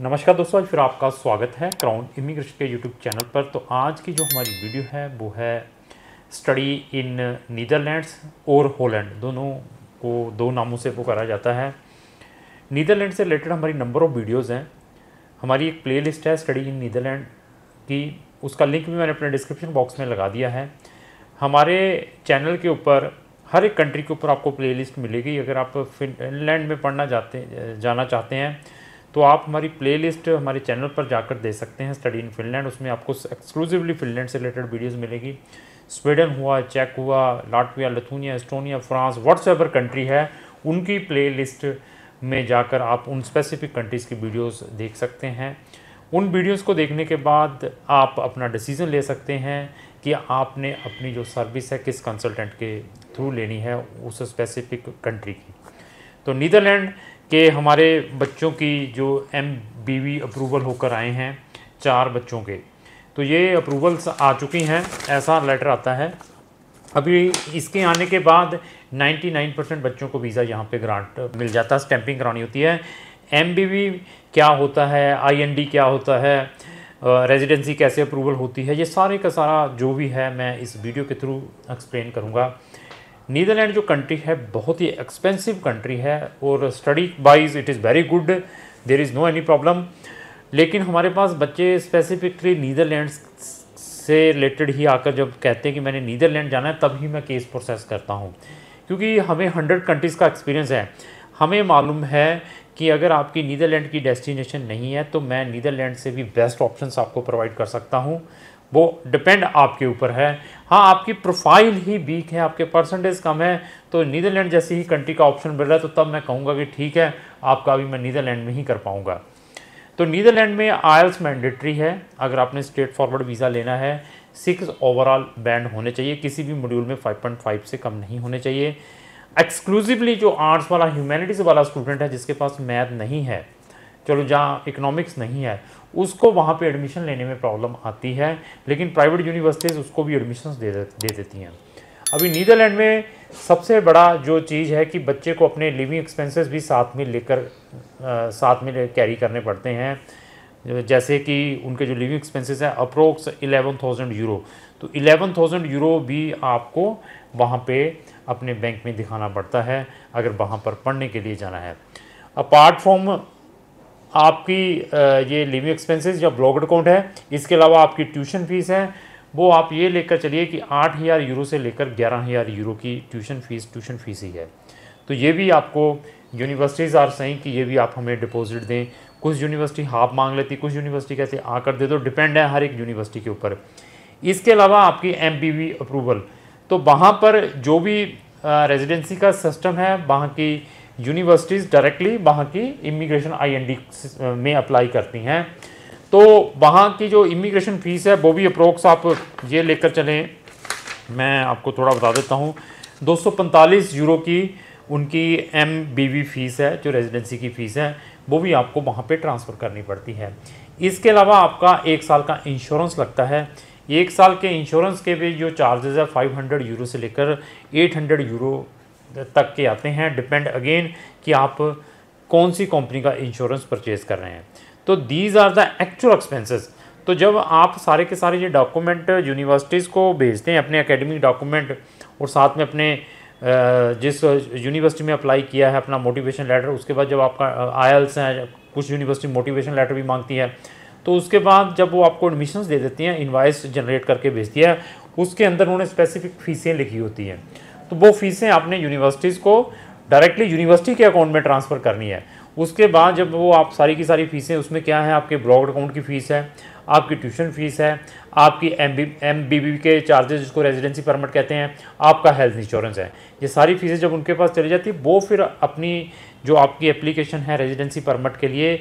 नमस्कार दोस्तों आज फिर आपका स्वागत है क्राउन इमिग्रेशन के यूट्यूब चैनल पर तो आज की जो हमारी वीडियो है वो है स्टडी इन नीदरलैंड्स और होलैंड दोनों को दो नामों से पुकारा जाता है नीदरलैंड से रिलेटेड हमारी नंबर ऑफ़ वीडियोज़ हैं हमारी एक प्ले है स्टडी इन नीदरलैंड की उसका लिंक भी मैंने अपने डिस्क्रिप्शन बॉक्स में लगा दिया है हमारे चैनल के ऊपर हर एक कंट्री के ऊपर आपको प्लेलिस्ट मिलेगी अगर आप फिनलैंड में पढ़ना चाहते जाना चाहते हैं तो आप हमारी प्लेलिस्ट हमारे चैनल पर जाकर दे सकते हैं स्टडी इन फिनलैंड उसमें आपको एक्सक्लूसिवली फिनलैंड से रिलेटेड वीडियोस मिलेगी स्वीडन हुआ चेक हुआ Latvia Lithuania Estonia France every country है उनकी प्ले में जाकर आप उन स्पेसिफिक कंट्रीज़ की वीडियोज़ देख सकते हैं उन वीडियोज़ को देखने के बाद आप अपना डिसीज़न ले सकते हैं कि आपने अपनी जो सर्विस है किस कंसल्टेंट के थ्रू लेनी है उस स्पेसिफिक कंट्री की तो नीदरलैंड कि हमारे बच्चों की जो एम वी अप्रूवल होकर आए हैं चार बच्चों के तो ये अप्रूवल्स आ चुकी हैं ऐसा लेटर आता है अभी इसके आने के बाद 99 परसेंट बच्चों को वीज़ा यहाँ पे ग्रांट मिल जाता है स्टैंपिंग करानी होती है एम क्या होता है आई क्या होता है रेजिडेंसी कैसे अप्रूवल होती है ये सारे का सारा जो भी है मैं इस वीडियो के थ्रू एक्सप्लेन करूँगा नीदरलैंड जो कंट्री है बहुत ही एक्सपेंसिव कंट्री है और study wise it is very good there is no any problem लेकिन हमारे पास बच्चे स्पेसिफिकली नीदरलैंड से रिलेटेड ही आकर जब कहते हैं कि मैंने नीदरलैंड जाना है तब ही मैं केस प्रोसेस करता हूँ क्योंकि हमें हंड्रेड कंट्रीज़ का एक्सपीरियंस है हमें मालूम है कि अगर आपकी नीदरलैंड की डेस्टिनेशन नहीं है तो मैं नीदरलैंड से भी बेस्ट ऑप्शंस आपको प्रोवाइड कर सकता हूँ वो डिपेंड आपके ऊपर है हाँ आपकी प्रोफाइल ही वीक है आपके परसेंटेज कम है तो नीदरलैंड जैसी ही कंट्री का ऑप्शन मिल रहा है तो तब मैं कहूँगा कि ठीक है आपका अभी मैं नीदरलैंड में ही कर पाऊँगा तो नीदरलैंड में आयल्स मैंडेटरी है अगर आपने स्ट्रेट फॉरवर्ड वीज़ा लेना है सिक्स ओवरऑल बैंड होने चाहिए किसी भी मॉड्यूल में 5.5 से कम नहीं होने चाहिए एक्सक्लूसिवली जो आर्ट्स वाला ह्यूमैनिटीज़ वाला स्टूडेंट है जिसके पास मैथ नहीं है चलो जहाँ इकोनॉमिक्स नहीं है उसको वहाँ पे एडमिशन लेने में प्रॉब्लम आती है लेकिन प्राइवेट यूनिवर्सिटीज़ उसको भी एडमिशन दे दे देती हैं अभी नीदरलैंड में सबसे बड़ा जो चीज़ है कि बच्चे को अपने लिविंग एक्सपेंसेस भी साथ में लेकर साथ में ले कैरी करने पड़ते हैं जैसे कि उनके जो लिविंग एक्सपेंसेस हैं अप्रोक्स एलेवन थाउजेंड यूरो तो एलेवन थाउजेंड यूरो भी आपको वहाँ पे अपने बैंक में दिखाना पड़ता है अगर वहाँ पर पढ़ने के लिए जाना है अपार्ट फ्रॉम आपकी ये लिविंग एक्सपेंसेस या ब्लॉग अकाउंट है इसके अलावा आपकी ट्यूशन फीस है वो आप ये लेकर चलिए कि आठ हज़ार यूरो से लेकर ग्यारह हज़ार यूरो की ट्यूशन फीस ट्यूशन फीस ही है तो ये भी आपको यूनिवर्सिटीज़ आर सही कि ये भी आप हमें डिपॉजिट दें कुछ यूनिवर्सिटी हाफ मांग लेती कुछ यूनिवर्सिटी कहते आकर दे दो डिपेंड है हर एक यूनिवर्सिटी के ऊपर इसके अलावा आपकी एम अप्रूवल तो वहाँ पर जो भी रेजिडेंसी का सिस्टम है वहाँ की यूनिवर्सिटीज़ डायरेक्टली वहाँ की इमिग्रेशन आईएनडी में अप्लाई करती हैं तो वहाँ की जो इमिग्रेशन फ़ीस है वो भी अप्रोक्स आप ये लेकर चलें मैं आपको थोड़ा बता देता हूँ 245 यूरो की उनकी एम फ़ीस है जो रेजिडेंसी की फ़ीस है वो भी आपको वहाँ पे ट्रांसफ़र करनी पड़ती है इसके अलावा आपका एक साल का इंश्योरेंस लगता है एक साल के इंश्योरेंस के भी जो चार्जेज़ है 500 यूरो से लेकर 800 यूरो तक के आते हैं डिपेंड अगेन कि आप कौन सी कंपनी का इंश्योरेंस परचेज कर रहे हैं तो these are the actual expenses तो जब आप सारे के सारे ये डॉक्यूमेंट यूनिवर्सिटीज़ को भेजते हैं अपने एकेडमिक डॉक्यूमेंट और साथ में अपने जिस यूनिवर्सिटी में अप्लाई किया है अपना मोटिवेशन लेटर उसके बाद जब आपका आयल्स हैं कुछ यूनिवर्सिटी मोटिवेशन लेटर भी मांगती है तो उसके बाद जब वो आपको एडमिशन्स दे देती हैं इन्वाइस जनरेट करके भेजती है उसके अंदर उन्होंने स्पेसिफिक फ़ीसें लिखी होती हैं तो वो फीसें आपने यूनिवर्सिटीज़ को डायरेक्टली यूनिवर्सिटी के अकाउंट में ट्रांसफ़र करनी है उसके बाद जब वो आप सारी की सारी फीसें उसमें क्या है आपके ब्लॉक अकाउंट की फ़ीस है आपकी ट्यूशन फीस है आपकी M B M B B के चार्जेस जिसको रेजिडेंसी परमिट कहते हैं आपका हेल्थ इंश्योरेंस है ये सारी फीसें जब उनके पास चली जाती है वो फिर अपनी जो आपकी एप्लीकेशन है रेजिडेंसी परमिट के लिए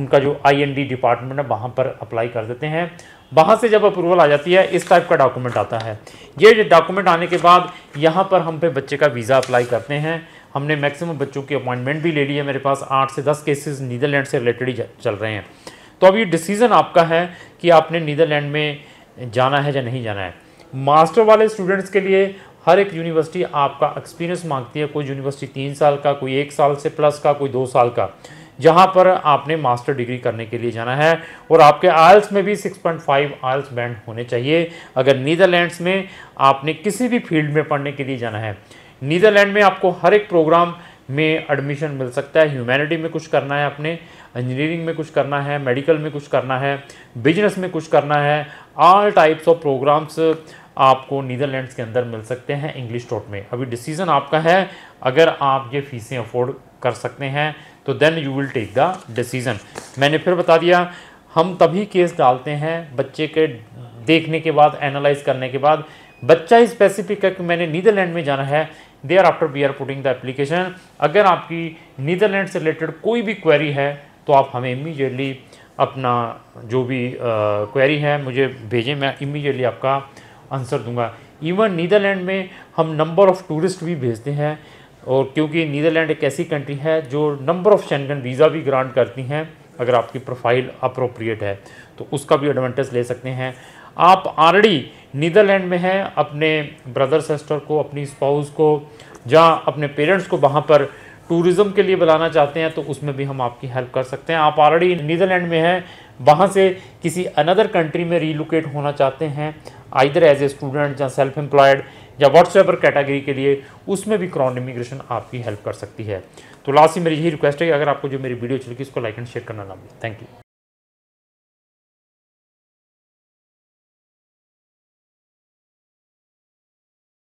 उनका जो आईएनडी डिपार्टमेंट है वहाँ पर अप्लाई कर देते हैं वहाँ से जब अप्रूवल आ जाती है इस टाइप का डॉक्यूमेंट आता है ये डॉक्यूमेंट आने के बाद यहाँ पर हम पे बच्चे का वीज़ा अप्लाई करते हैं हमने मैक्सिमम बच्चों की अपॉइंटमेंट भी ले ली है मेरे पास आठ से दस केसेस नीदरलैंड से रिलेटेड ही चल रहे हैं तो अब ये डिसीज़न आपका है कि आपने नीदरलैंड में जाना है या नहीं जाना है मास्टर वाले स्टूडेंट्स के लिए हर एक यूनिवर्सिटी आपका एक्सपीरियंस मांगती है कोई यूनिवर्सिटी तीन साल का कोई एक साल से प्लस का कोई दो साल का जहाँ पर आपने मास्टर डिग्री करने के लिए जाना है और आपके आयल्स में भी 6.5 पॉइंट आयल्स बैंड होने चाहिए अगर नीदरलैंड्स में आपने किसी भी फील्ड में पढ़ने के लिए जाना है नीदरलैंड में आपको हर एक प्रोग्राम में एडमिशन मिल सकता है ह्यूमैनिटी में कुछ करना है अपने इंजीनियरिंग में कुछ करना है मेडिकल में कुछ करना है बिजनेस में कुछ करना है ऑल टाइप्स ऑफ प्रोग्राम्स आपको नीदरलैंड्स के अंदर मिल सकते हैं इंग्लिश टोट में अभी डिसीजन आपका है अगर आप ये फीसें अफोर्ड कर सकते हैं तो then you will take the decision मैंने फिर बता दिया हम तभी केस डालते हैं बच्चे के देखने के बाद एनालाइज करने के बाद बच्चा स्पेसिफिक है कि मैंने नीदरलैंड में जाना है thereafter we are putting the application अगर आपकी नीदरलैंड से रिलेटेड कोई भी क्वेरी है तो आप हमें इमीजिएटली अपना जो भी क्वेरी uh, है मुझे भेजें मैं इमीजिएटली आपका आंसर दूंगा इवन नीदरलैंड में हम नंबर ऑफ़ टूरिस्ट भी भेजते हैं और क्योंकि नीदरलैंड एक ऐसी कंट्री है जो नंबर ऑफ़ शेंगन वीज़ा भी ग्रांट करती हैं अगर आपकी प्रोफाइल अप्रोप्रिएट है तो उसका भी एडवांटेज ले सकते हैं आप ऑलरेडी नीदरलैंड में हैं अपने ब्रदर सिस्टर को अपनी स्पाउस को जहाँ अपने पेरेंट्स को वहाँ पर टूरिज़्म के लिए बुलाना चाहते हैं तो उसमें भी हम आपकी हेल्प कर सकते हैं आप ऑलरेडी नीदरलैंड में हैं वहाँ से किसी अनदर कंट्री में रीलोकेट होना चाहते हैं आइदर एज ए स्टूडेंट या सेल्फ एम्प्लॉयड या व्हाट्सएपर कैटेगरी के लिए उसमें भी क्रॉन इमिग्रेशन आपकी हेल्प कर सकती है तो लास्ट में मेरी यही रिक्वेस्ट है कि अगर आपको जो मेरी वीडियो चलेगी उसको लाइक एंड शेयर करना ना भूलें थैंक यू